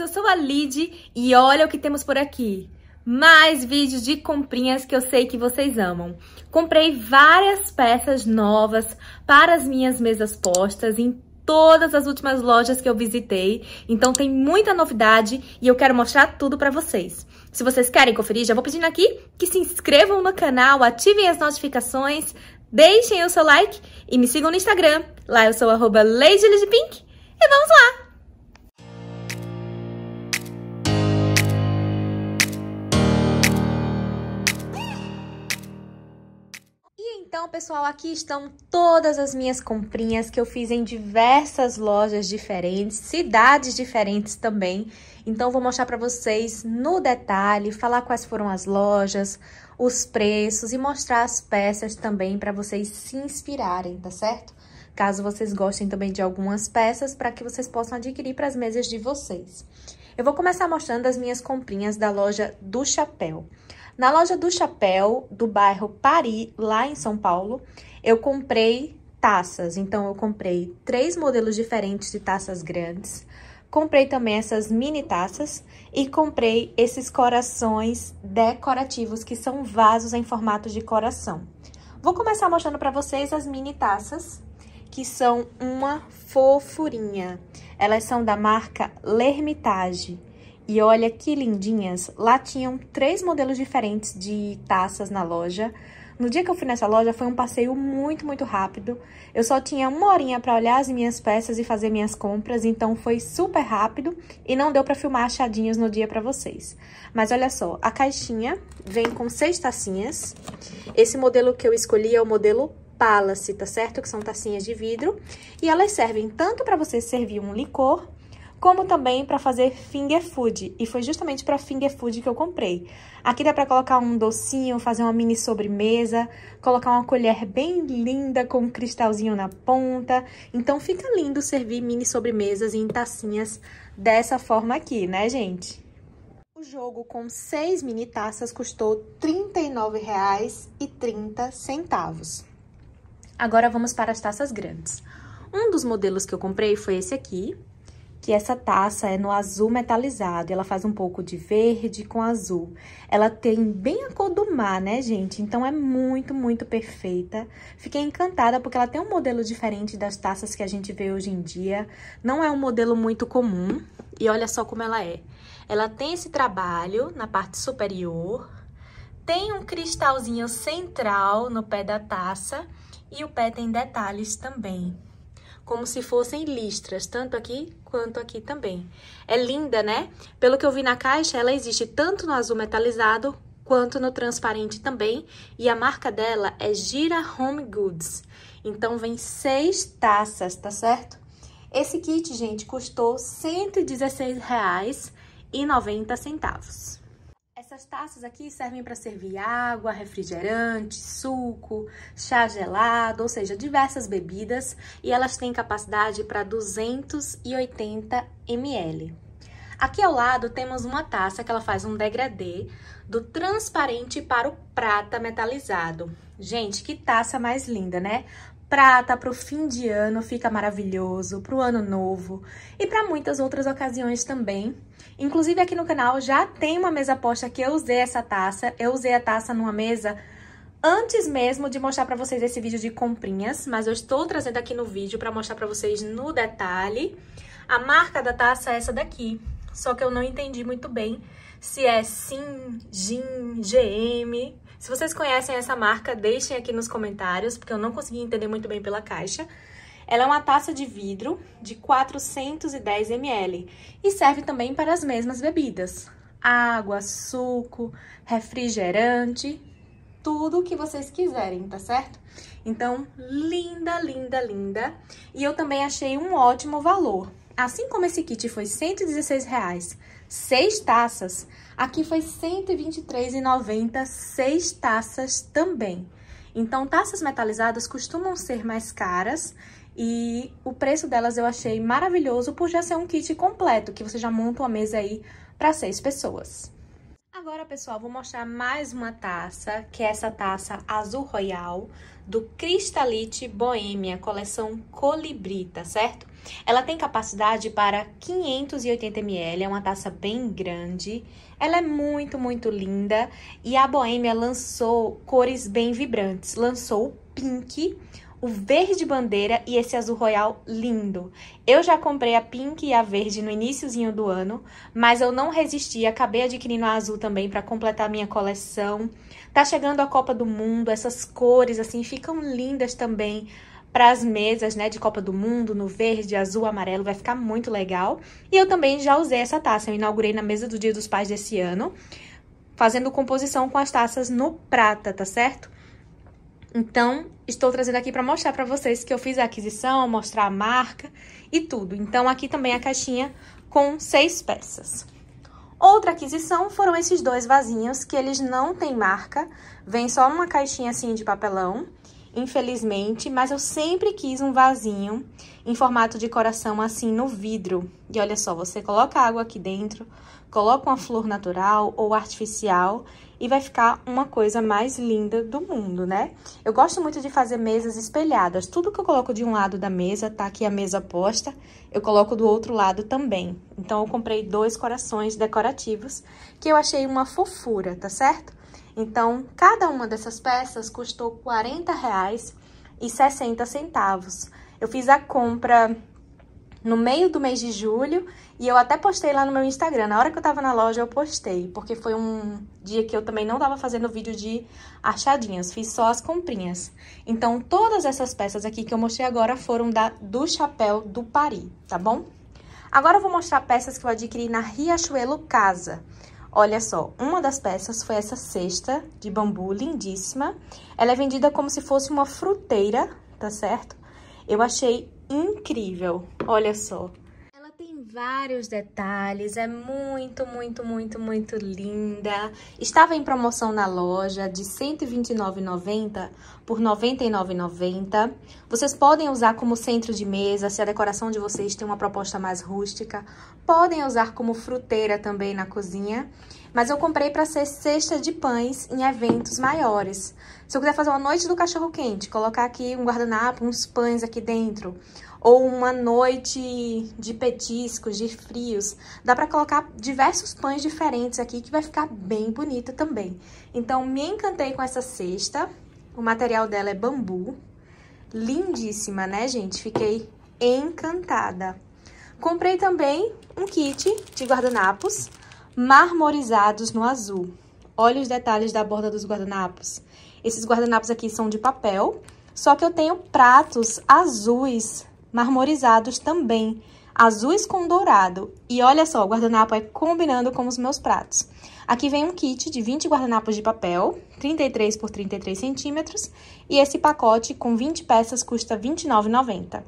eu sou a Lid e olha o que temos por aqui. Mais vídeos de comprinhas que eu sei que vocês amam. Comprei várias peças novas para as minhas mesas postas em todas as últimas lojas que eu visitei, então tem muita novidade e eu quero mostrar tudo para vocês. Se vocês querem conferir, já vou pedindo aqui que se inscrevam no canal, ativem as notificações, deixem o seu like e me sigam no Instagram. Lá eu sou arroba e vamos lá! Então, pessoal, aqui estão todas as minhas comprinhas que eu fiz em diversas lojas diferentes, cidades diferentes também. Então, vou mostrar para vocês no detalhe, falar quais foram as lojas, os preços e mostrar as peças também para vocês se inspirarem, tá certo? Caso vocês gostem também de algumas peças, para que vocês possam adquirir para as mesas de vocês. Eu vou começar mostrando as minhas comprinhas da loja do Chapéu. Na loja do chapéu do bairro Paris, lá em São Paulo, eu comprei taças. Então, eu comprei três modelos diferentes de taças grandes. Comprei também essas mini taças e comprei esses corações decorativos, que são vasos em formato de coração. Vou começar mostrando para vocês as mini taças, que são uma fofurinha. Elas são da marca L'Hermitage. E olha que lindinhas! Lá tinham três modelos diferentes de taças na loja. No dia que eu fui nessa loja foi um passeio muito, muito rápido. Eu só tinha uma horinha para olhar as minhas peças e fazer minhas compras, então foi super rápido e não deu para filmar achadinhos no dia para vocês. Mas olha só, a caixinha vem com seis tacinhas. Esse modelo que eu escolhi é o modelo Palace, tá certo? Que são tacinhas de vidro. E elas servem tanto para você servir um licor como também para fazer finger food. E foi justamente para finger food que eu comprei. Aqui dá para colocar um docinho, fazer uma mini sobremesa, colocar uma colher bem linda com um cristalzinho na ponta. Então fica lindo servir mini sobremesas em tacinhas dessa forma aqui, né, gente? O jogo com seis mini taças custou R$ 39,30. Agora vamos para as taças grandes. Um dos modelos que eu comprei foi esse aqui, que essa taça é no azul metalizado. Ela faz um pouco de verde com azul. Ela tem bem a cor do mar, né, gente? Então, é muito, muito perfeita. Fiquei encantada porque ela tem um modelo diferente das taças que a gente vê hoje em dia. Não é um modelo muito comum. E olha só como ela é. Ela tem esse trabalho na parte superior. Tem um cristalzinho central no pé da taça. E o pé tem detalhes também como se fossem listras, tanto aqui quanto aqui também. É linda, né? Pelo que eu vi na caixa, ela existe tanto no azul metalizado quanto no transparente também, e a marca dela é Gira Home Goods. Então, vem seis taças, tá certo? Esse kit, gente, custou R$ 116,90. Essas taças aqui servem para servir água, refrigerante, suco, chá gelado, ou seja, diversas bebidas e elas têm capacidade para 280 ml. Aqui ao lado temos uma taça que ela faz um degradê do transparente para o prata metalizado. Gente, que taça mais linda, né? prata, tá para o fim de ano, fica maravilhoso, para o ano novo e para muitas outras ocasiões também. Inclusive aqui no canal já tem uma mesa posta que eu usei essa taça, eu usei a taça numa mesa antes mesmo de mostrar para vocês esse vídeo de comprinhas, mas eu estou trazendo aqui no vídeo para mostrar para vocês no detalhe. A marca da taça é essa daqui, só que eu não entendi muito bem se é Sim, Gin, GM, se vocês conhecem essa marca, deixem aqui nos comentários, porque eu não consegui entender muito bem pela caixa. Ela é uma taça de vidro de 410 ml e serve também para as mesmas bebidas. Água, suco, refrigerante, tudo que vocês quiserem, tá certo? Então, linda, linda, linda. E eu também achei um ótimo valor. Assim como esse kit foi R$ 116,00, seis taças, Aqui foi R$ 123,90, seis taças também. Então, taças metalizadas costumam ser mais caras e o preço delas eu achei maravilhoso por já ser um kit completo, que você já monta uma mesa aí para seis pessoas. Agora, pessoal, vou mostrar mais uma taça, que é essa taça azul royal do Cristalite Boêmia, coleção Colibrita, certo? Ela tem capacidade para 580 ml, é uma taça bem grande. Ela é muito, muito linda e a Boêmia lançou cores bem vibrantes. Lançou o pink, o verde bandeira e esse azul royal lindo. Eu já comprei a pink e a verde no iníciozinho do ano, mas eu não resisti, acabei adquirindo a azul também para completar minha coleção. Tá chegando a Copa do Mundo, essas cores assim ficam lindas também para as mesas, né, de Copa do Mundo, no verde, azul, amarelo, vai ficar muito legal. E eu também já usei essa taça, eu inaugurei na mesa do Dia dos Pais desse ano, fazendo composição com as taças no prata, tá certo? Então, estou trazendo aqui para mostrar para vocês que eu fiz a aquisição, mostrar a marca e tudo. Então, aqui também a caixinha com seis peças. Outra aquisição foram esses dois vasinhos, que eles não têm marca, vem só numa caixinha assim de papelão, infelizmente, mas eu sempre quis um vasinho em formato de coração assim no vidro. E olha só, você coloca água aqui dentro, coloca uma flor natural ou artificial e vai ficar uma coisa mais linda do mundo, né? Eu gosto muito de fazer mesas espelhadas. Tudo que eu coloco de um lado da mesa, tá aqui a mesa posta, eu coloco do outro lado também. Então, eu comprei dois corações decorativos que eu achei uma fofura, tá certo? Então, cada uma dessas peças custou R$ 40,60. Eu fiz a compra no meio do mês de julho e eu até postei lá no meu Instagram. Na hora que eu tava na loja, eu postei, porque foi um dia que eu também não tava fazendo vídeo de achadinhas, fiz só as comprinhas. Então, todas essas peças aqui que eu mostrei agora foram da, do chapéu do Paris, tá bom? Agora eu vou mostrar peças que eu adquiri na Riachuelo Casa. Olha só, uma das peças foi essa cesta de bambu lindíssima. Ela é vendida como se fosse uma fruteira, tá certo? Eu achei incrível, olha só. Ela tem vários detalhes, é muito, muito, muito, muito linda. Estava em promoção na loja de R$ 129,90 por R$ 99,90. Vocês podem usar como centro de mesa, se a decoração de vocês tem uma proposta mais rústica. Podem usar como fruteira também na cozinha. Mas eu comprei para ser cesta de pães em eventos maiores. Se eu quiser fazer uma noite do cachorro-quente, colocar aqui um guardanapo, uns pães aqui dentro. Ou uma noite de petiscos, de frios. Dá para colocar diversos pães diferentes aqui, que vai ficar bem bonita também. Então, me encantei com essa cesta. O material dela é bambu. Lindíssima, né, gente? Fiquei encantada. Comprei também um kit de guardanapos marmorizados no azul. Olha os detalhes da borda dos guardanapos. Esses guardanapos aqui são de papel, só que eu tenho pratos azuis marmorizados também azuis com dourado. E olha só, o guardanapo é combinando com os meus pratos. Aqui vem um kit de 20 guardanapos de papel, 33 por 33 centímetros, e esse pacote com 20 peças custa R$ 29,90.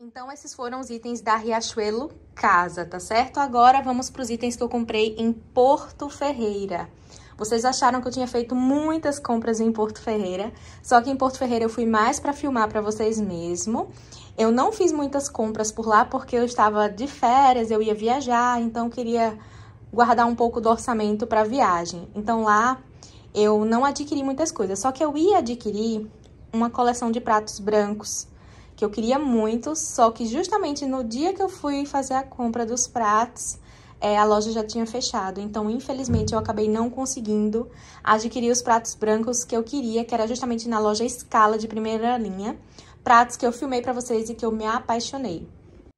Então, esses foram os itens da Riachuelo Casa, tá certo? Agora vamos para os itens que eu comprei em Porto Ferreira. Vocês acharam que eu tinha feito muitas compras em Porto Ferreira, só que em Porto Ferreira eu fui mais para filmar para vocês mesmo. Eu não fiz muitas compras por lá porque eu estava de férias, eu ia viajar, então queria guardar um pouco do orçamento para viagem. Então lá eu não adquiri muitas coisas, só que eu ia adquirir uma coleção de pratos brancos que eu queria muito, só que justamente no dia que eu fui fazer a compra dos pratos, é, a loja já tinha fechado. Então, infelizmente, eu acabei não conseguindo adquirir os pratos brancos que eu queria, que era justamente na loja Escala de primeira linha pratos que eu filmei para vocês e que eu me apaixonei.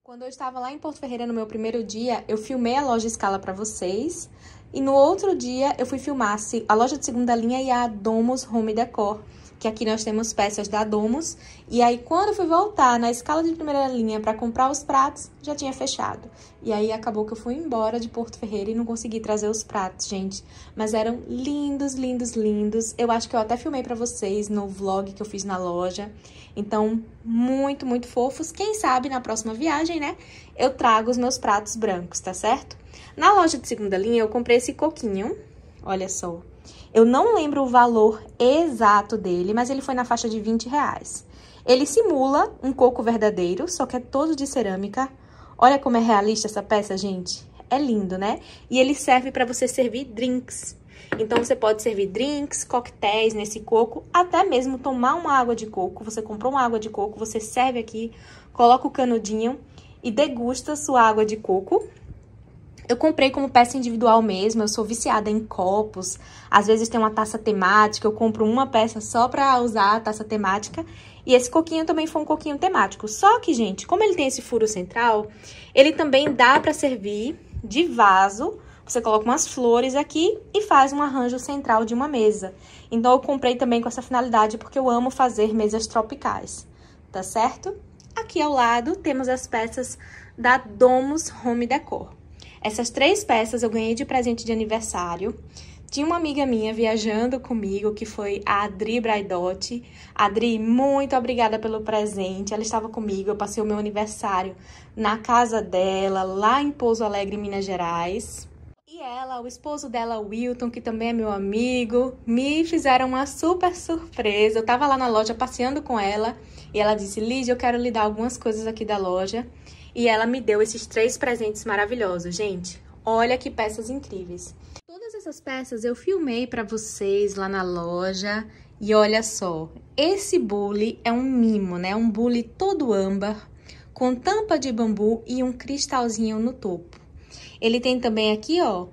Quando eu estava lá em Porto Ferreira no meu primeiro dia, eu filmei a loja Escala para vocês. E no outro dia, eu fui filmar assim, a loja de segunda linha e a Domus Home Decor que aqui nós temos peças da Domus. E aí, quando eu fui voltar na escala de primeira linha para comprar os pratos, já tinha fechado. E aí, acabou que eu fui embora de Porto Ferreira e não consegui trazer os pratos, gente. Mas eram lindos, lindos, lindos. Eu acho que eu até filmei para vocês no vlog que eu fiz na loja. Então, muito, muito fofos. Quem sabe na próxima viagem, né, eu trago os meus pratos brancos, tá certo? Na loja de segunda linha, eu comprei esse coquinho. Olha só. Eu não lembro o valor exato dele, mas ele foi na faixa de 20 reais. Ele simula um coco verdadeiro, só que é todo de cerâmica. Olha como é realista essa peça, gente. É lindo, né? E ele serve para você servir drinks. Então, você pode servir drinks, coquetéis nesse coco, até mesmo tomar uma água de coco. Você comprou uma água de coco, você serve aqui, coloca o canudinho e degusta sua água de coco eu comprei como peça individual mesmo, eu sou viciada em copos. Às vezes tem uma taça temática, eu compro uma peça só pra usar a taça temática. E esse coquinho também foi um coquinho temático. Só que, gente, como ele tem esse furo central, ele também dá pra servir de vaso. Você coloca umas flores aqui e faz um arranjo central de uma mesa. Então, eu comprei também com essa finalidade, porque eu amo fazer mesas tropicais, tá certo? Aqui ao lado, temos as peças da Domus Home Decor. Essas três peças eu ganhei de presente de aniversário. Tinha uma amiga minha viajando comigo, que foi a Adri Braidotti. Adri, muito obrigada pelo presente. Ela estava comigo, eu passei o meu aniversário na casa dela, lá em Pouso Alegre, Minas Gerais. E ela, o esposo dela, Wilton, que também é meu amigo, me fizeram uma super surpresa. Eu estava lá na loja passeando com ela e ela disse: Lídia, eu quero lhe dar algumas coisas aqui da loja. E ela me deu esses três presentes maravilhosos, gente. Olha que peças incríveis. Todas essas peças eu filmei para vocês lá na loja. E olha só, esse bule é um mimo, né? Um bule todo âmbar, com tampa de bambu e um cristalzinho no topo. Ele tem também aqui, ó,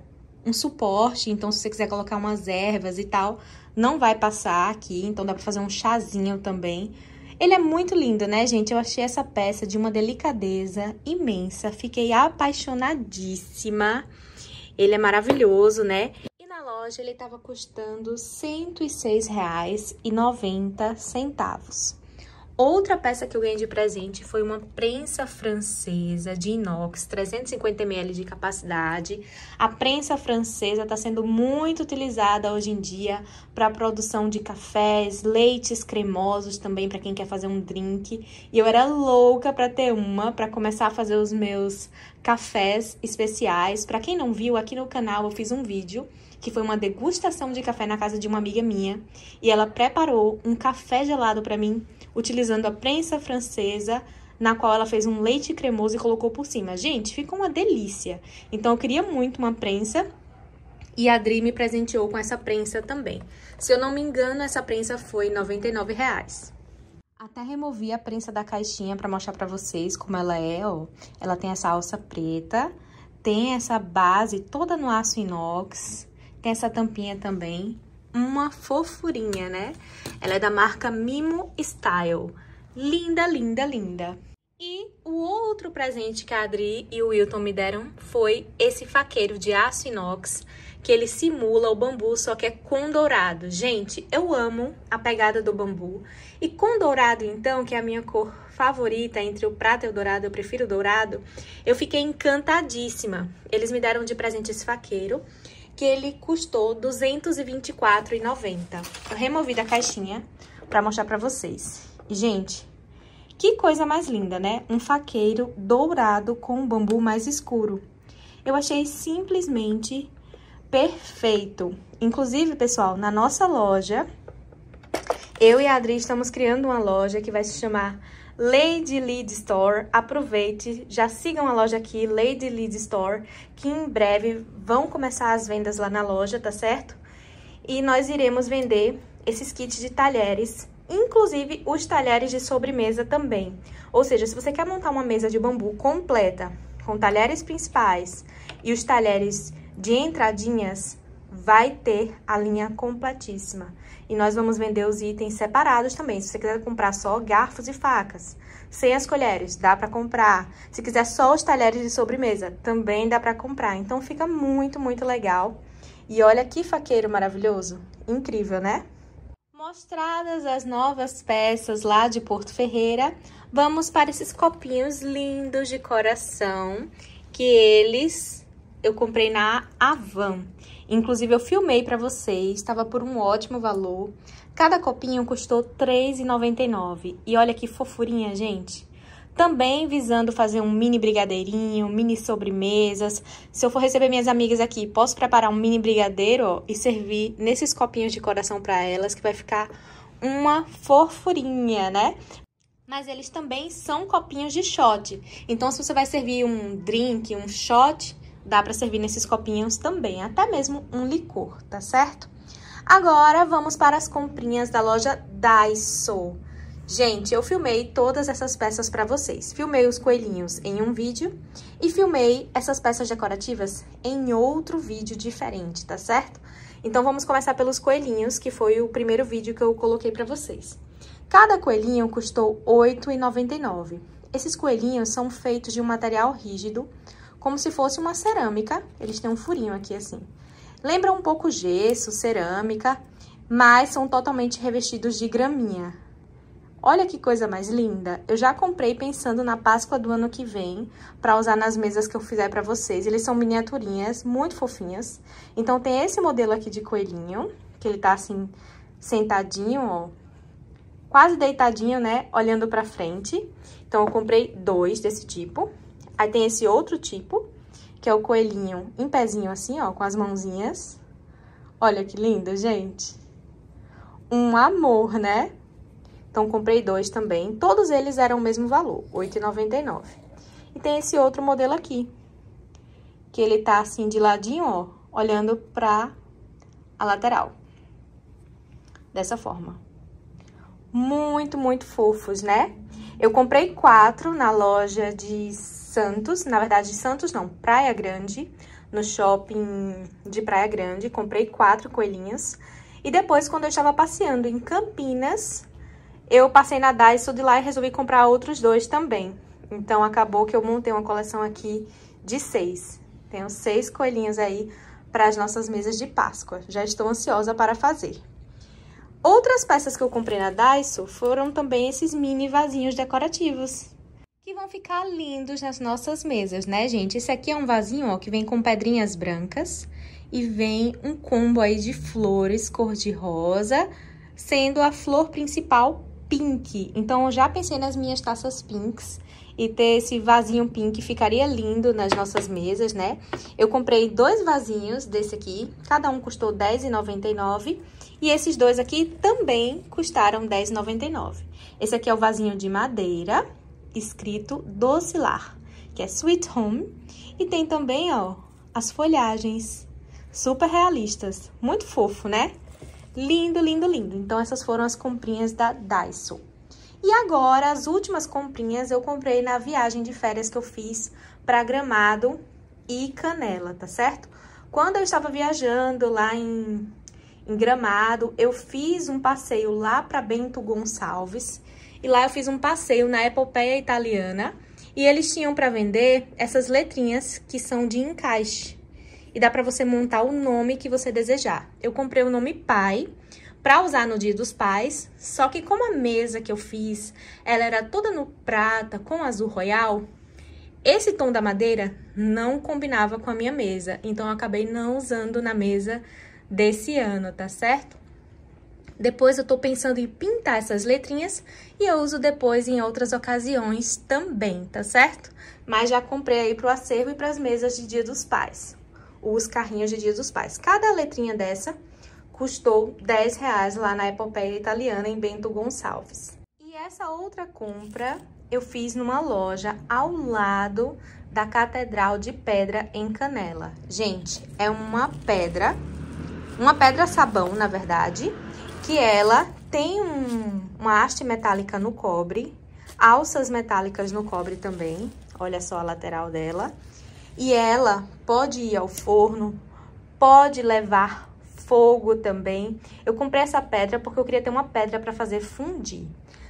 um suporte, então se você quiser colocar umas ervas e tal, não vai passar aqui, então dá para fazer um chazinho também. Ele é muito lindo, né, gente? Eu achei essa peça de uma delicadeza imensa. Fiquei apaixonadíssima. Ele é maravilhoso, né? E na loja ele estava custando R$ 106,90. Outra peça que eu ganhei de presente foi uma prensa francesa de inox, 350 ml de capacidade. A prensa francesa está sendo muito utilizada hoje em dia para a produção de cafés, leites cremosos também para quem quer fazer um drink. E eu era louca para ter uma para começar a fazer os meus cafés especiais. Para quem não viu, aqui no canal eu fiz um vídeo que foi uma degustação de café na casa de uma amiga minha e ela preparou um café gelado para mim utilizando a prensa francesa, na qual ela fez um leite cremoso e colocou por cima. Gente, ficou uma delícia. Então eu queria muito uma prensa e a Dri me presenteou com essa prensa também. Se eu não me engano, essa prensa foi R$ 99. Reais. Até removi a prensa da caixinha para mostrar para vocês como ela é, ó. Ela tem essa alça preta, tem essa base toda no aço inox, tem essa tampinha também uma fofurinha, né? Ela é da marca Mimo Style. Linda, linda, linda. E o outro presente que a Adri e o Wilton me deram foi esse faqueiro de aço inox, que ele simula o bambu, só que é com dourado. Gente, eu amo a pegada do bambu. E com dourado, então, que é a minha cor favorita entre o prata e o dourado, eu prefiro o dourado, eu fiquei encantadíssima. Eles me deram de presente esse faqueiro que ele custou R$ 224,90. Eu removi da caixinha para mostrar para vocês. Gente, que coisa mais linda, né? Um faqueiro dourado com um bambu mais escuro. Eu achei simplesmente perfeito. Inclusive, pessoal, na nossa loja, eu e a Adri estamos criando uma loja que vai se chamar Lady Lead Store. Aproveite, já sigam a loja aqui, Lady Lead Store, que em breve vão começar as vendas lá na loja, tá certo? E nós iremos vender esses kits de talheres, inclusive os talheres de sobremesa também. Ou seja, se você quer montar uma mesa de bambu completa, com talheres principais e os talheres de entradinhas, vai ter a linha completíssima. E nós vamos vender os itens separados também. Se você quiser comprar só garfos e facas, sem as colheres, dá para comprar. Se quiser só os talheres de sobremesa, também dá para comprar. Então fica muito, muito legal. E olha que faqueiro maravilhoso. Incrível, né? Mostradas as novas peças lá de Porto Ferreira, vamos para esses copinhos lindos de coração que eles eu comprei na Avan. Inclusive, eu filmei para vocês, estava por um ótimo valor. Cada copinho custou 3,99 E olha que fofurinha, gente! Também visando fazer um mini brigadeirinho, mini sobremesas. Se eu for receber minhas amigas aqui, posso preparar um mini brigadeiro e servir nesses copinhos de coração para elas, que vai ficar uma fofurinha, né? Mas eles também são copinhos de shot. Então, se você vai servir um drink, um shot, dá para servir nesses copinhos também, até mesmo um licor, tá certo? Agora vamos para as comprinhas da loja Daiso. Gente, eu filmei todas essas peças para vocês. Filmei os coelhinhos em um vídeo e filmei essas peças decorativas em outro vídeo diferente, tá certo? Então vamos começar pelos coelhinhos, que foi o primeiro vídeo que eu coloquei para vocês. Cada coelhinho custou R$ 8,99. Esses coelhinhos são feitos de um material rígido, como se fosse uma cerâmica. Eles têm um furinho aqui assim. Lembra um pouco gesso, cerâmica, mas são totalmente revestidos de graminha. Olha que coisa mais linda! Eu já comprei pensando na Páscoa do ano que vem, para usar nas mesas que eu fizer para vocês. Eles são miniaturinhas, muito fofinhas. Então, tem esse modelo aqui de coelhinho, que ele tá assim, sentadinho, ó, quase deitadinho, né, olhando para frente. Então, eu comprei dois desse tipo. Aí tem esse outro tipo, que é o coelhinho em pezinho assim, ó, com as mãozinhas. Olha que lindo, gente. Um amor, né? Então, comprei dois também. Todos eles eram o mesmo valor, R$ 8,99. E tem esse outro modelo aqui, que ele tá assim de ladinho, ó, olhando pra a lateral. Dessa forma muito, muito fofos, né? Eu comprei quatro na loja de Santos, na verdade, Santos não, Praia Grande, no shopping de Praia Grande. Comprei quatro coelhinhas. E depois, quando eu estava passeando em Campinas, eu passei na Daiso de lá e resolvi comprar outros dois também. Então, acabou que eu montei uma coleção aqui de seis. Tenho seis coelhinhas aí para as nossas mesas de Páscoa. Já estou ansiosa para fazer. Outras peças que eu comprei na Daiso foram também esses mini vasinhos decorativos, que vão ficar lindos nas nossas mesas, né, gente? Esse aqui é um vasinho, ó, que vem com pedrinhas brancas e vem um combo aí de flores cor-de-rosa, sendo a flor principal pink. Então, eu já pensei nas minhas taças pinks e ter esse vasinho pink, ficaria lindo nas nossas mesas, né? Eu comprei dois vasinhos desse aqui, cada um custou R$10,99 e esses dois aqui também custaram R$10,99. Esse aqui é o vasinho de madeira, escrito Doce Lar, que é Sweet Home, e tem também, ó, as folhagens super realistas, muito fofo, né? Lindo, lindo, lindo. Então, essas foram as comprinhas da Daiso. E agora, as últimas comprinhas eu comprei na viagem de férias que eu fiz para Gramado e Canela, tá certo? Quando eu estava viajando lá em, em Gramado, eu fiz um passeio lá para Bento Gonçalves. E lá eu fiz um passeio na epopeia italiana. E eles tinham para vender essas letrinhas que são de encaixe. E dá para você montar o nome que você desejar. Eu comprei o nome pai, para usar no Dia dos Pais, só que como a mesa que eu fiz, ela era toda no prata com azul royal, esse tom da madeira não combinava com a minha mesa, então eu acabei não usando na mesa desse ano, tá certo? Depois eu tô pensando em pintar essas letrinhas e eu uso depois em outras ocasiões também, tá certo? Mas já comprei aí pro acervo e pras mesas de Dia dos Pais, os carrinhos de Dia dos Pais. Cada letrinha dessa custou 10 reais lá na Epopeia Italiana, em Bento Gonçalves. E essa outra compra eu fiz numa loja ao lado da Catedral de Pedra em Canela. Gente, é uma pedra, uma pedra sabão, na verdade, que ela tem um, uma haste metálica no cobre, alças metálicas no cobre também, olha só a lateral dela. E ela pode ir ao forno, pode levar fogo também. Eu comprei essa pedra porque eu queria ter uma pedra para fazer fundir.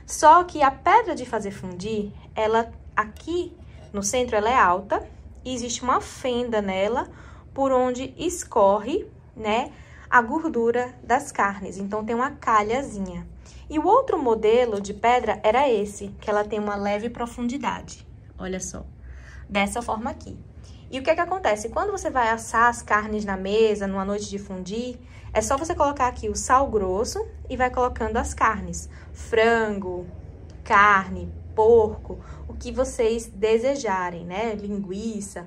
Só que a pedra de fazer fundir, ela aqui no centro ela é alta e existe uma fenda nela por onde escorre, né, a gordura das carnes. Então tem uma calhazinha. E o outro modelo de pedra era esse, que ela tem uma leve profundidade. Olha só. Dessa forma aqui. E o que é que acontece? Quando você vai assar as carnes na mesa, numa noite de fundir, é só você colocar aqui o sal grosso e vai colocando as carnes. Frango, carne, porco, o que vocês desejarem, né? Linguiça.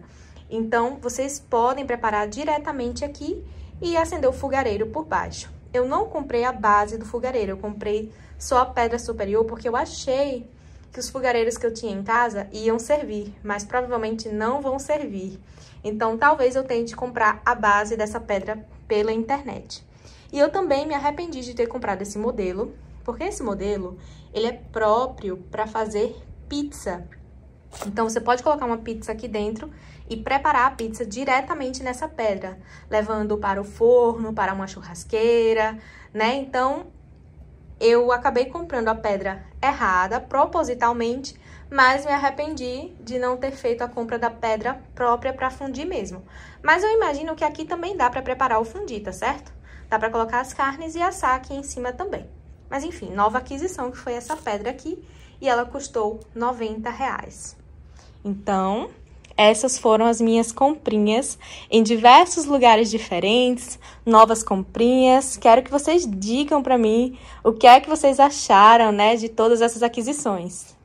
Então, vocês podem preparar diretamente aqui e acender o fogareiro por baixo. Eu não comprei a base do fogareiro, eu comprei só a pedra superior porque eu achei que os fogareiros que eu tinha em casa iam servir, mas provavelmente não vão servir. Então, talvez eu tente comprar a base dessa pedra pela internet. E eu também me arrependi de ter comprado esse modelo, porque esse modelo, ele é próprio para fazer pizza. Então, você pode colocar uma pizza aqui dentro e preparar a pizza diretamente nessa pedra, levando para o forno, para uma churrasqueira, né? Então, eu acabei comprando a pedra errada, propositalmente, mas me arrependi de não ter feito a compra da pedra própria para fundir mesmo. Mas eu imagino que aqui também dá para preparar o fundir, tá certo? Dá para colocar as carnes e assar aqui em cima também. Mas enfim, nova aquisição que foi essa pedra aqui e ela custou 90 reais. Então, essas foram as minhas comprinhas em diversos lugares diferentes, novas comprinhas. Quero que vocês digam para mim o que é que vocês acharam, né, de todas essas aquisições.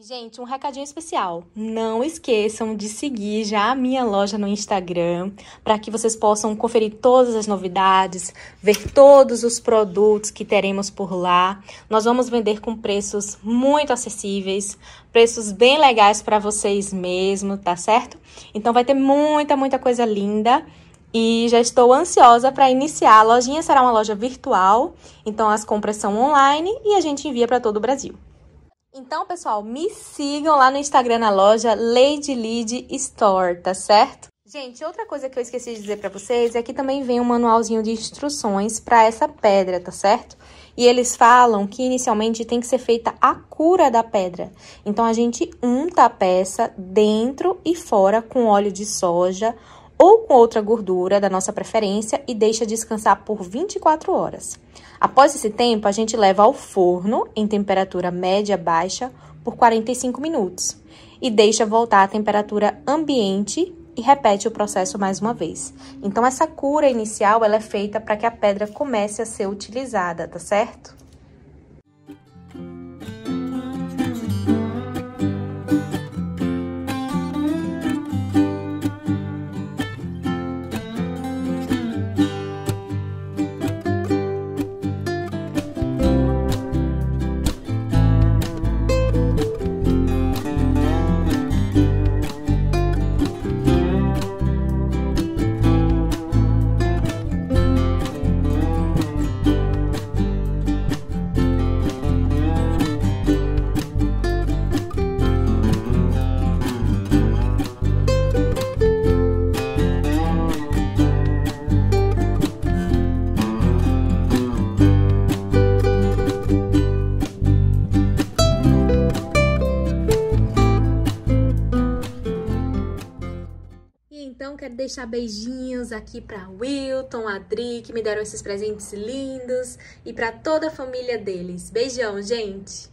Gente, um recadinho especial. Não esqueçam de seguir já a minha loja no Instagram, para que vocês possam conferir todas as novidades, ver todos os produtos que teremos por lá. Nós vamos vender com preços muito acessíveis, preços bem legais para vocês mesmo, tá certo? Então vai ter muita, muita coisa linda. E já estou ansiosa para iniciar. A lojinha será uma loja virtual, então as compras são online e a gente envia para todo o Brasil. Então, pessoal, me sigam lá no Instagram na loja Lady Lead Store, tá certo? Gente, outra coisa que eu esqueci de dizer para vocês é que também vem um manualzinho de instruções para essa pedra, tá certo? E eles falam que inicialmente tem que ser feita a cura da pedra. Então a gente unta a peça dentro e fora com óleo de soja ou com outra gordura da nossa preferência e deixa descansar por 24 horas. Após esse tempo, a gente leva ao forno em temperatura média baixa por 45 minutos e deixa voltar à temperatura ambiente e repete o processo mais uma vez. Então essa cura inicial ela é feita para que a pedra comece a ser utilizada, tá certo? deixar beijinhos aqui para Wilton, Adri, que me deram esses presentes lindos, e para toda a família deles. Beijão, gente!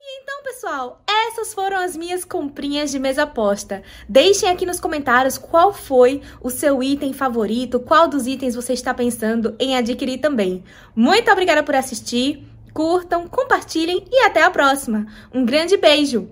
E então, pessoal, essas foram as minhas comprinhas de mesa posta. Deixem aqui nos comentários qual foi o seu item favorito, qual dos itens você está pensando em adquirir também. Muito obrigada por assistir, curtam, compartilhem e até a próxima. Um grande beijo!